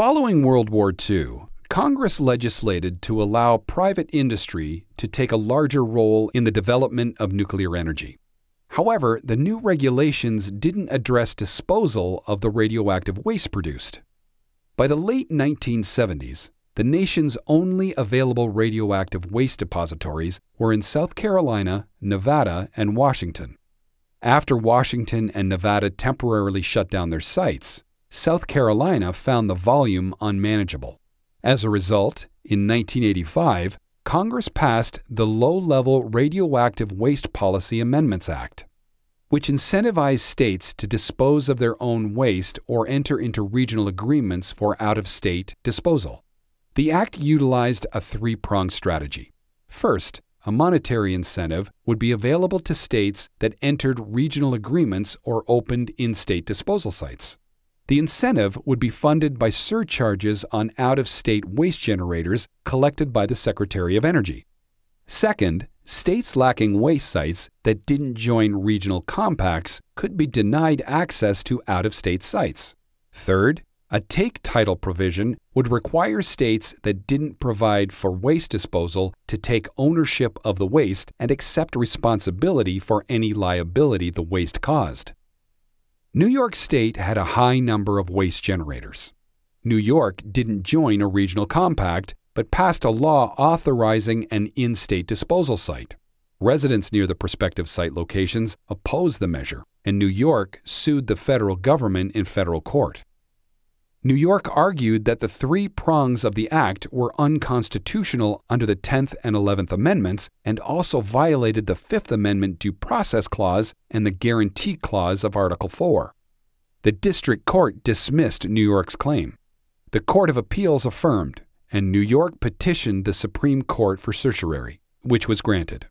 Following World War II, Congress legislated to allow private industry to take a larger role in the development of nuclear energy. However, the new regulations didn't address disposal of the radioactive waste produced. By the late 1970s, the nation's only available radioactive waste depositories were in South Carolina, Nevada, and Washington. After Washington and Nevada temporarily shut down their sites, South Carolina found the volume unmanageable. As a result, in 1985, Congress passed the Low Level Radioactive Waste Policy Amendments Act, which incentivized states to dispose of their own waste or enter into regional agreements for out of state disposal. The act utilized a three pronged strategy. First, a monetary incentive would be available to states that entered regional agreements or opened in state disposal sites. The incentive would be funded by surcharges on out of state waste generators collected by the Secretary of Energy. Second, states lacking waste sites that didn't join regional compacts could be denied access to out of state sites. Third, a take title provision would require states that didn't provide for waste disposal to take ownership of the waste and accept responsibility for any liability the waste caused. New York State had a high number of waste generators. New York didn't join a regional compact, but passed a law authorizing an in state disposal site. Residents near the prospective site locations opposed the measure, and New York sued the federal government in federal court. New York argued that the three prongs of the Act were unconstitutional under the 10th and 11th Amendments and also violated the Fifth Amendment Due Process Clause and the Guarantee Clause of Article 4. The District Court dismissed New York's claim. The Court of Appeals affirmed, and New York petitioned the Supreme Court for certiorari, which was granted.